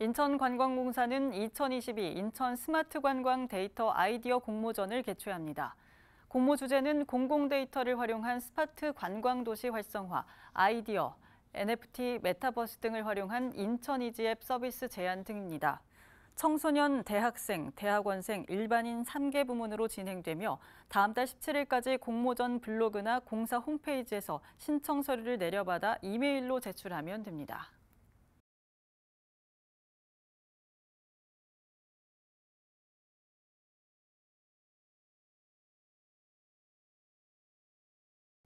인천관광공사는 2022 인천 스마트 관광 데이터 아이디어 공모전을 개최합니다. 공모 주제는 공공 데이터를 활용한 스마트 관광 도시 활성화, 아이디어, NFT, 메타버스 등을 활용한 인천 이지앱 서비스 제안 등입니다. 청소년, 대학생, 대학원생, 일반인 3개 부문으로 진행되며 다음 달 17일까지 공모전 블로그나 공사 홈페이지에서 신청 서류를 내려받아 이메일로 제출하면 됩니다.